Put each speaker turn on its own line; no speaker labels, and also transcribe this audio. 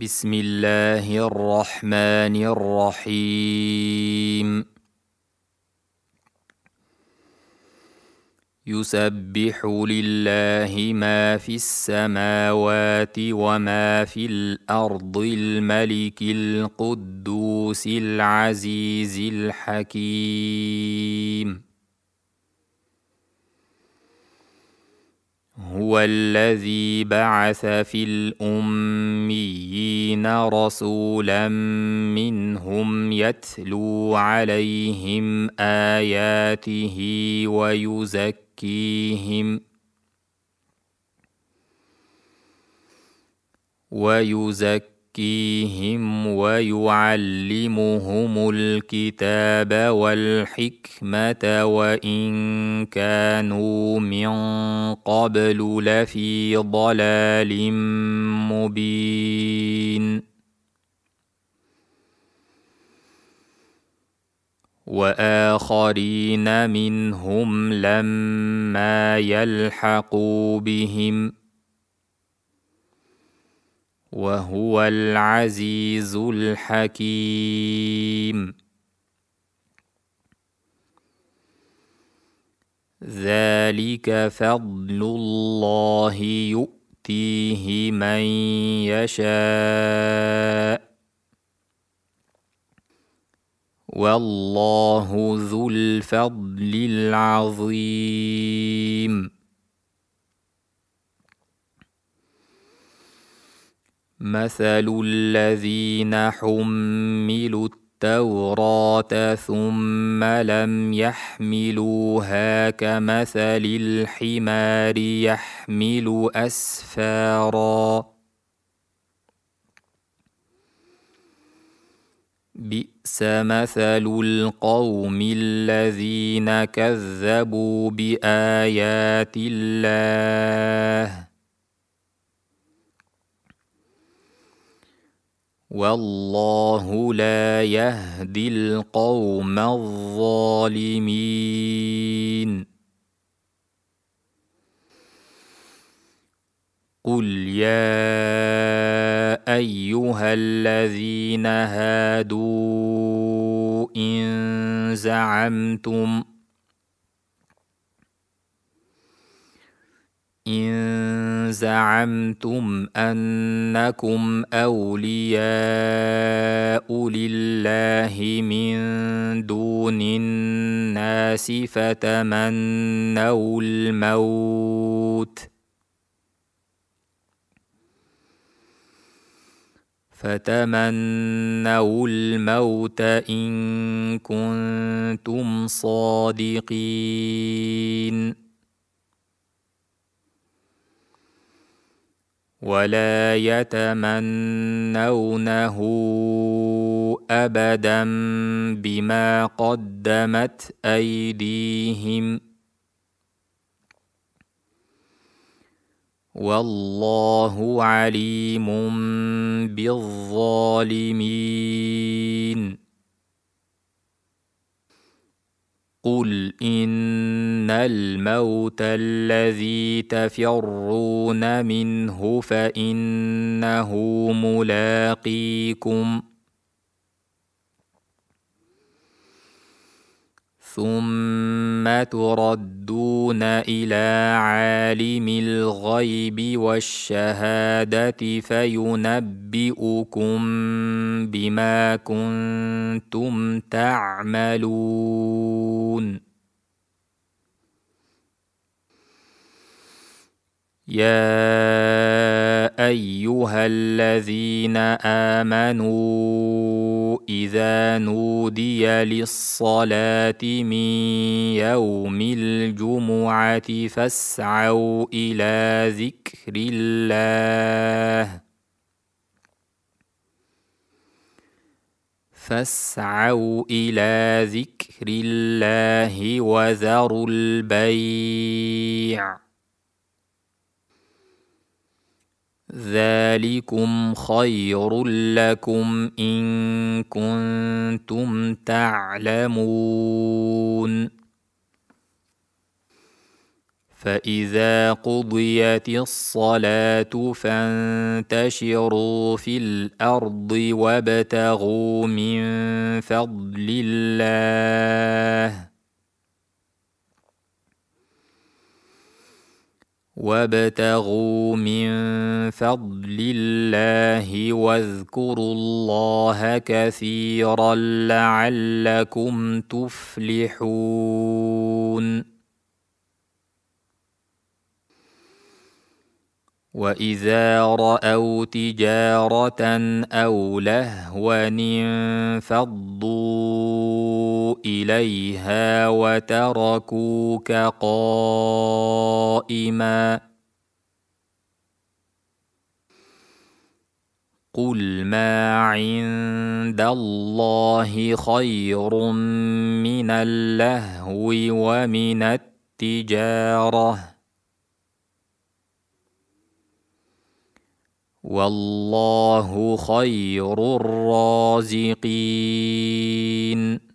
بسم الله الرحمن الرحيم يسبح لله ما في السماوات وما في الارض الملك القدوس العزيز الحكيم هو الذي بعث في الأميين رسولا منهم يتلو عليهم آياته ويزكيهم ويزكيهم يزكيهم ويعلمهم الكتاب والحكمه وان كانوا من قبل لفي ضلال مبين واخرين منهم لما يلحقوا بهم وهو العزيز الحكيم ذلك فضل الله يؤتيه من يشاء والله ذو الفضل العظيم مثل الذين حملوا التوراة ثم لم يحملوها كمثل الحمار يحمل أسفارا بئس مثل القوم الذين كذبوا بآيات الله والله لا يهدي القوم الظالمين قل يا ايها الذين هادوا ان زعمتم ان زعمتم انكم اولياء لله من دون الناس فتمنوا الموت فتمنوا الموت ان كنتم صادقين ولا يتمنونه ابدا بما قدمت ايديهم والله عليم بالظالمين قل ان الموت الذي تفرون منه فانه ملاقيكم ثم ثم تردون الى عالم الغيب والشهاده فينبئكم بما كنتم تعملون يا ايها الذين امنوا اذا نودي للصلاه من يوم الجمعه فاسعوا الى ذكر الله فاسعوا الى ذكر الله وذروا البيع ذلكم خير لكم ان كنتم تعلمون فاذا قضيت الصلاه فانتشروا في الارض وابتغوا من فضل الله وابتغوا من فضل الله واذكروا الله كثيرا لعلكم تفلحون واذا راوا تجاره او لهوا انفضوا اليها وتركوك قائما قل ما عند الله خير من اللهو ومن التجاره والله خير الرازقين